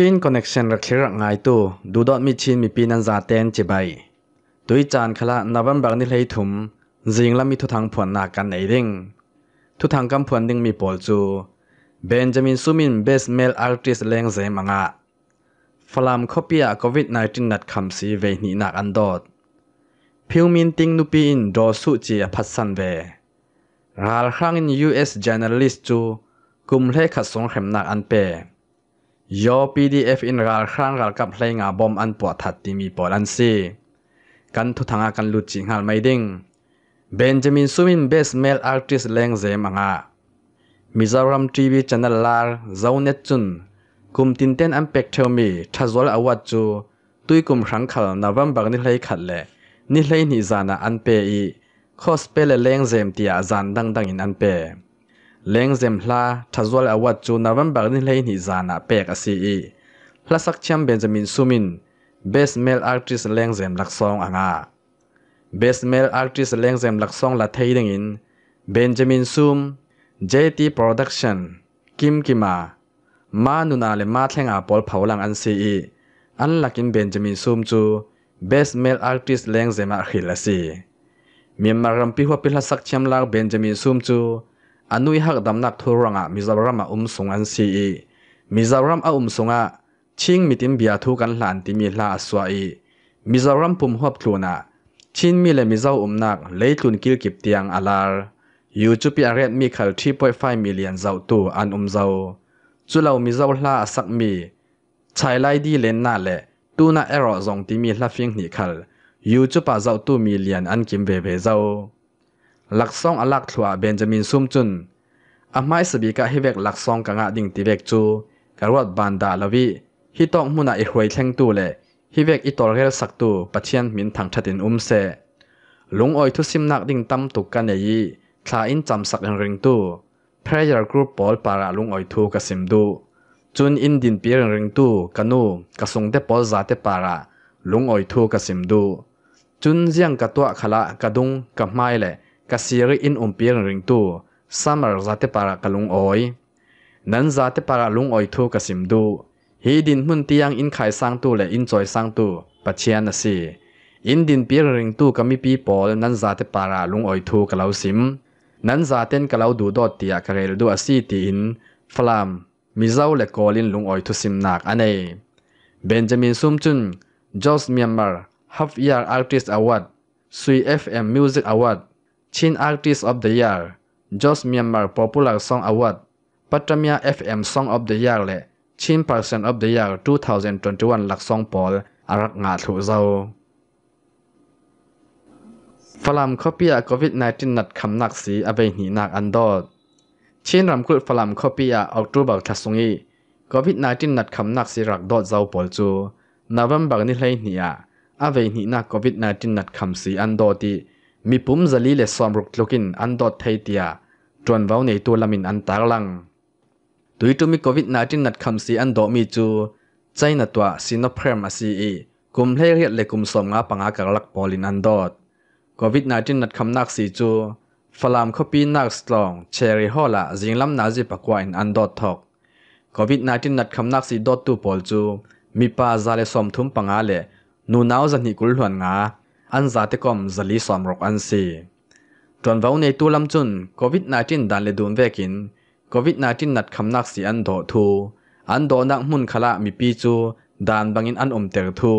ชินคอนเนคชันรักเระกไงตัวดูดอดมีชินมีปีนันซาเตนเจ็บไปตุยจานขละนับวันบางนิเลยถุมจิงละมีทุทางผวนหนากันไอดิงทุทางกำผวนดึงมีปอลจูเบนจามินซูมินเบสเมลอาร์ติสเลงเซมังาฟลามคอปียโควิด -19 นัดคำสีเวนีนักอันดอดพิวมินติงนุปีนดอสุจีพัดสันเวราลครั้งอินยูเอสเจเนอลิสจูกุมเลขัดสงเข็มนักอันเปยอ PDF อินราครังรัลกับเพลงอาบอมอันปวดทัดที่มีปอลันซีกันทุทางกันลุจิงฮัลไม่ดิงเบนจามินซูมินเบสเมลอาร์ติสเลงเซมังอามิซารัมทีวีชแนลลาร์เจ้าเนจุนคุมตินเตนอันเป็กเทลมีทัศวลอวัตจู ตุยคุมขังขัลนวัมบังนิเลยขัดเลนิเลยนิจานาอันเปอีคอสเปเลเลงเซมตียาจันดังดังอินอันเปลงเซมลาทัศวลอวัตจูนวันบางนิ้เลยนิซานาเปกอซีอีพระสักเชมเบนจามินซูมินเบสเมลอาร์ติสเลงเซมลักซองอ่างาเบสเมลอาร์ติสเลงเซมลักซองละเทยดังอินเบนจามินซูมเจตีโปรดักชันกิมกิมามานุนาเลมาเทงอาปอลเผาลังอันซีอันลักอินเบนจามินซูมจูเบสเมลอาร์ติสเลงเซมอาร์ฮิลลาซีมีมารัมพิวพิลสักเชมลักเบนจามินซูมจู anui hak damnak thuranga mizoram a umsung an si e mizoram a umsunga ching mitim bia thu kan hlan ti mi hla aswa e mizoram pum hop thluna chin mi le mizau umnak leitlun kil kip tiang alar youtube a red mi khal 3.5 million zau tu an umzau chulau mizau hla asak mi chailai di len na le tuna ero zong ti mi hla fing ni khal youtube a zau tu million an kim be be zau ลักซองอลักถวเบนจามินซุมจุนอาไม้สบีกะฮิเวกลักซองกังอาดิ่งติเวกจูกรวดบานดาลวีฮิตองมุนาอิฮวยเชงตูเลฮิเวกอิตอลเรลสักตูปะเชียนมินทังชัดินอุมเซลุงออยทุสิมนักดิ่งตั้มตุกกันเหญ่คลาอินจำสักเริงตูเพรยร์กรุปปอลปาราลุงออยทูกสิมดูจุนอินดินเปียร์เริงตูกันูกสุงเดปอลซาเตปาราลุงออยทูกสิมดูจุนเจียงกตัวขละกดุงกับไม้เล kasiri in umpiang ring tu samar zate para kalung oi nan zate para lung oi thu kasim du hi din hun tiang in khai sang tu le in choi sang tu pachian na si in din pier ring tu kami pi pol nan zate para lung oi thu kalau sim nan zaten kalau du dot tia karel du asi ti in flam mizau le kolin lung oi thu sim nak anei benjamin sumchun jos myanmar half year artist award sui fm music award Chin Artist of the Year j o s t Myanmar Popular Song Award Patramia FM Song of the Year และ Chin Person of the Year 2021หลักซองปอลอารักงาถูเจ้าฟลามงข้อเปียโควิด -19 นัดคำนักสีอเวหนีนักอันดอดชินรำกุดฝรั่งข้อเปียออกตูบักทัศงอีโควิด -19 นัดคำนักสีรักดอดเจ้าปอลจูนาวนบักนิเลยหนีอาเวหนีนักโควิด -19 นัดคำสีอันดอดี mi pum zali le somruk tlokin an dot thei tia tuan vau nei tu lamin an tar lang tui tu mi covid 19 nat kham si an do mi chu chaina twa sinoprem asi e kum hle riat le kum som nga panga karlak polin an dot covid 19 nat kham nak si chu falam khopi nak strong cherry hola jinglam na ji pakwa in an dot thok covid 19 nat kham nak si dot tu pol chu mi pa zale som thum panga le nu nau zan ni kul hluan nga อันซาติคอมจะลีสามรกอันซีจนวันในตัวลำจุนโควิด19ดันเลดูนเวกินโควิด19นัดคำนักสีอันโดทูอันโดนักมุนขลามีปีจูดันบังอินอันอมเตอร์ทู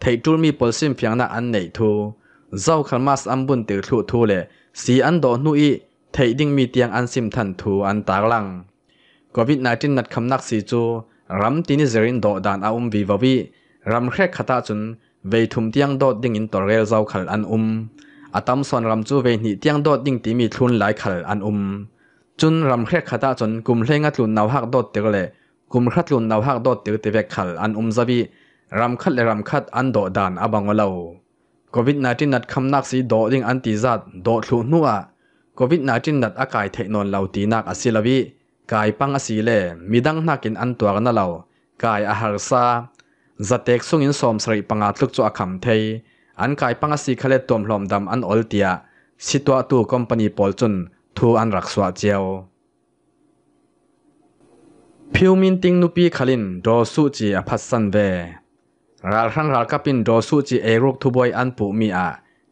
ไทยจูมีปอลซิมเพียงนักอันไหนทูเจ้าขันมาสอันบุนเตอร์ทูทูเลสีอันโดนุอีไทยดิ้งมีเตียงอันซิมทันทูอันตากลังโควิด19นัดคำนักสีจูรำตินิเซรินโดดันอาอุมวีวาวีรำแครกขตาจุน về thum tiang dot ding in tor rel zau khal an um atam son ram chu ve ni tiang dot ding ti mi thlun lai khal an um chun ram khrek khata chon kum hlenga tlun naw hak dot tir le kum khat lun naw hak dot tir te vek khal an um zabi ram khat le ram khat an do dan abangolo covid 19 nat kham nak si do ding an ti zat do thlu nu a covid 19 nat akai thei non lau ti nak asilawi kai pang asi le midang nakin an tuar na lau kai ahar sa zatek sungin som sari panga tluk chu akham thei an kai panga si khale tom hlom dam an oltia sitwa tu company pol chun thu an rakswa chiao phiumin ting nupi khalin do su chi a phasan ve ral ran ral kapin do su chi e ruk thu boy an pu mi a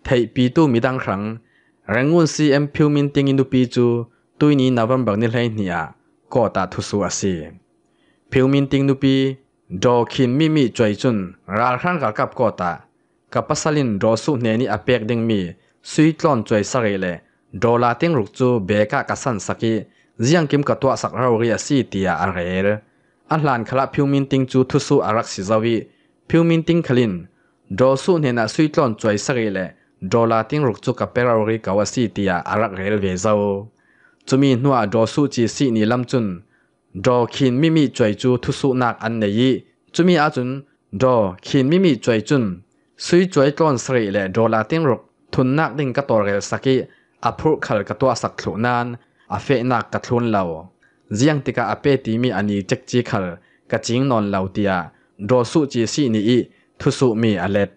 thei pi tu mi dang rang rangun cm phiumin ting in nupi chu tuini november ni hlei ni a ko ta thu su a si phiumin ting nupi ဒေါခင်မီမီချွိုင်ချွန်းရာခန်းကကပ်ကောတာကပဆလင်ဒေါဆုနေနီအပက်ဒင်းမီဆွီထွန်ချွိုင်စရဲလေဒေါ်လာတင်းရုချူဘေကာကဆန်စကိဇီယန်ကင်ကတောဆခရောရီယစီတီယာအရဲအလှန်ခလာဖျူမင်းတင်းချူသုဆူအရက်စီဇဝီဖျူမင်းတင်းခလင်ဒေါ်ဆုနေနာဆွီ်ခွေဒေါ််တီေျူွေ်ดอขินมิมิจวยจูทุสุนักอันเนยีจุมีอาจุนดอขินมิมิจวยจุนซุยจวยกลอนสรีและดอลาติงรกทุนนักดิ่งกตัวเรลสักิอาพุขลกตัวสักขลุนานอาเฟนักกทุนเหลาเจียงติกาอาเปตีมีอันนี้จักจีขลกจิงนอนเหลาเตียดอสุจีซีนีอีทุสุมีอเล็ด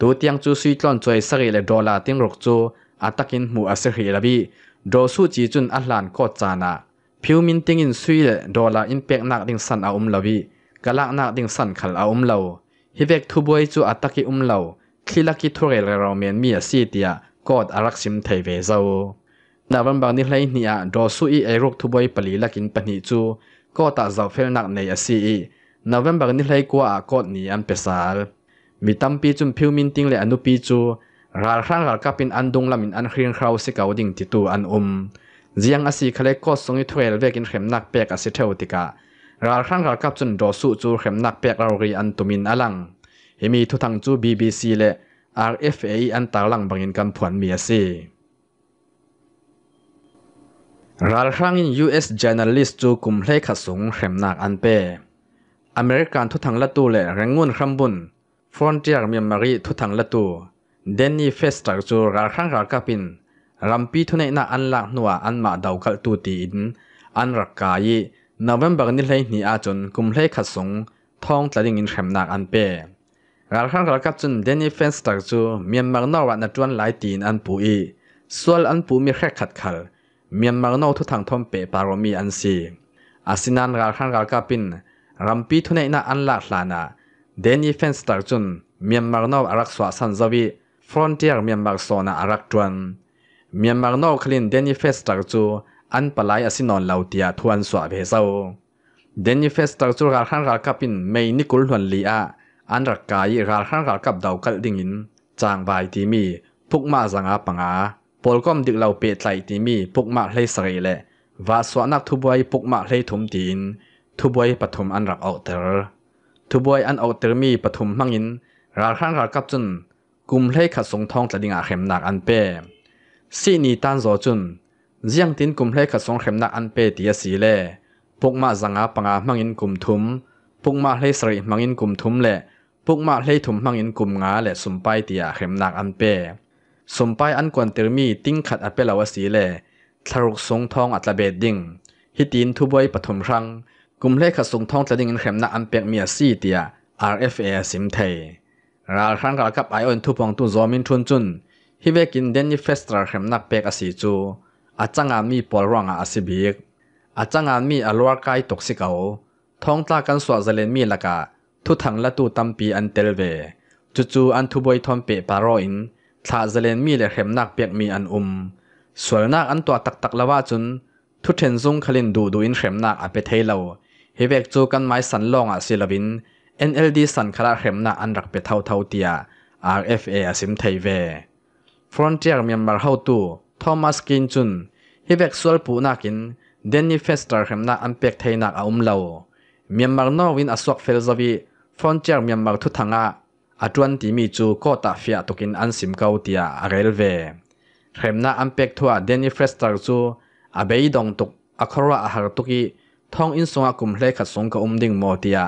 ดูเตียงจูซุยกลอนจวยสรีและดอลาติงรกจูอาตักินหมูอาเสรีระบีดอสุจีจุนอัลลานโคจานาผิวมินติงอินสุยเลดอลาอินเปกนักดิ่งสันอาอุมลาวีกะลักนักดิ่งสันขัลอาอุมเลาฮิเวกทุบวยจูอัตตกิอุมเลาคลิลักิทุเรลเราเมียนมีอาซีเตียกอดอารักซิมไทเวเซานาวันบางนิไลเนี่่อะดอสุอีไอรุกทุบวยปลีลักินปนิจู ก็ตาเจ้าเฟลนักในอาซีอีนาวันบางนิไลกัวกอดนี้อันเปสาลมีตั้มปีจุนผิวมินติงเลอนุปีจูราครั้งรากับเป็นอันดงลามินอันเรียงเขาสิกาวดิ่งติตูอันอม ziang asi khale ko songi thuel vekin hremnak pek asi theu tika ral khang ral kap chun do su chu hremnak pek ral ri an tumin alang hemi thu thang chu BBC le RFA an tarlang bangin kam phuan mi ase ral khang in US journalist chu kumhle kha sung hremnak an pe American thu thang la tu le rengun khrambun frontier mi mari thu thang la tu Danny Fester chu ral khang ral kapin rampi thu nei na an lak nuwa an ma dau kal tu ti in an rak kai november ni hlei ni a chon kum hlei kha sung thong tlading in khrem nak an pe ral khan ral ka chun deni fence tak chu myanmar no wa na tuan lai tin an pu i sual an pu mi khrek khat khal myanmar no thu thang thom pe paromi an si asinan ral khan ral ka pin rampi thu nei na an lak hlana deni fence tak chun myanmar no arak swa san zawi frontier myanmar sona arak tuan Myanmar no khlin deni festar chu an palai asin on lautia thuan swa ve zo deni festar chu ral khan ral kapin mei nikul hlan li a an rakai ral khan ral kap dau kal ding in chang vai ti mi phuk ma zanga panga polkom dik lau pe tlai ti mi phuk ma hlei sari le wa swa nak thu buai phuk ma hlei thum tin thu buai pathum an rak au ter thu buai an au ter mi pathum mangin ral khan ral kap chun kum hlei kha song thong tladinga khem nak an pe สินีตันโซจุนเยังตินกุมเลขัดสงเข็มนักอันเปตียสีเล่พวกมาสังอาปังอามังอินกุมทุมพวกมาเลสริมังอินกุมทุมเล่พวกมาเลถุมมังอินกุมงาเล่สมไปเตียเข็มนักอันเปสมไปอันกวนเตอร์มีติ้งขัดอันเปเหลาวสีเล่ทารุกสงทองอัตลเบดดิ้งฮิตินทุบวยปฐมครั้งกุมเลขัดสงทองจะดิ้งเข็มนักอันเปกเมียสีเตีย RFA สิมเทราครั้งรากับไอออนทุพองตุ้นจอมินทุนจุนฮิเวกินเดนนี่เฟสตราเข็มนักเป็กอาศจูอาจังอามีปอลร่างอาศิยบิกอาจังอามีอัลวากายตกสิเขาท้องตากันสวดเเลนมีลักะทุทังละตูตัมปีอันเตลเวจูู่อันทุบอยทอมเปปารออินทาเเลนมีเลเข็มนักเป็กมีอันอุมส่วนนักอันตัวตักตักละว่าจุนทุเทนซุงคลินดูดูอินเข็มนักอาไปเทเลวฮิเวกจูกันไม้สันลองอาศิลวิน NLD สันคาราเข็มนักอันรักเปเท่าเท่าเตีย RFA อาสิมไทยเว frontier member how to Thomas Kin chun hi v e k sual pu na kin d e n n y Fester hem na ampek thei nak a um lo member no win asok fel z a v i frontier member thu thanga a t u a n ti mi chu ko ta fia tokin an sim kau tia a railway hem na ampek thua d e n n y Fester chu a bei dong tuk a khora a har tuki thong in songa kum hle khat song ka um ding mo tia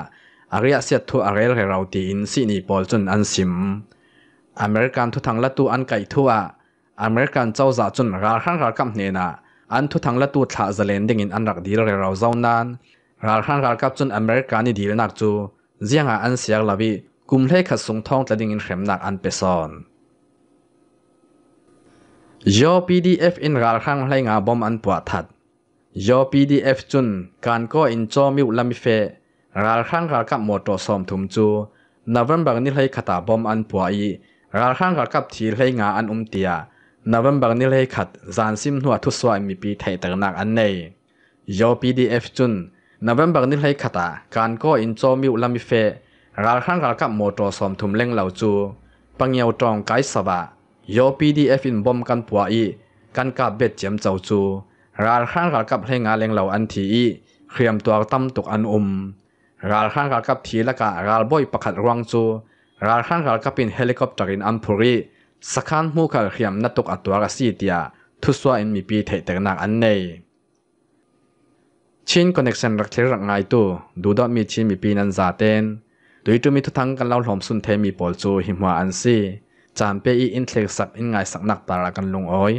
a ria set thu a r e l he rauti in si ni pol chun an sim อเมริกันทุกทังละตูอันไกลทัวอเมริกันเจ้าจ่าจุนราขัรากับเนี่ยนะอันทุกทังละตูท่าจะเล่นดิ่งอันรักดีเรเราเจ้านั้นราขัรากับจุนอเมริกันนี่ดีนักจูเจียงอันเสียลาวีกุมเล่ขัดสงทองจะดิ่งเข้มหนักอันเปซอน y อ PDF in ral ค h a n g lai nga bom an p u ด a that. Yo PDF chun kan ko in cho mi ulami fe ral k h a n า ral kap moto ม o m thum chu n น v e m b e r ni lai khata bom an puwa i ราข้างกับกับทีเลงาอันอุ้มเตียนวันบังนิ่เลยขัดจานซิมหัวทุสวยมีปีไทยตระหนักอันเนยยอพีดีเอฟจุนนวันบังนิ่เลยขัดการก่ออินโจมิวลามิเฟราข้างกับกับโมโตสอมทุมเล่งเหล่าจูปังเยาวตรองไกสวะยอพีดีเอฟอินบอมกันปัวอีกันกับเบ็ดเจียมเจ้าจูราข้างกับกับเลงาเล่งเหล่าอันทีอีเคลียมตัวตั้มตกอันอุมราข้างกับกับทีละการาบอยประคัดรวงจูรักขันรักเป็นเฮลิคอปเตอร์อินอันพูรีสักขันมุกับเขียมนัดตกอัตัวกับสีเดียทุสวาอินมีปีเทิดแต่หนักอันเนยชินคอนเนคชันรักเทรักไงตัวดูดอมีชินมีปีนันซาเตนดูดูมีทุทังกันเล่าหลอมสุนเทมีปอลจูหิมวาอันซีจานเปียอินเทลสับอินไงสักนักตาละกันลงอ้อย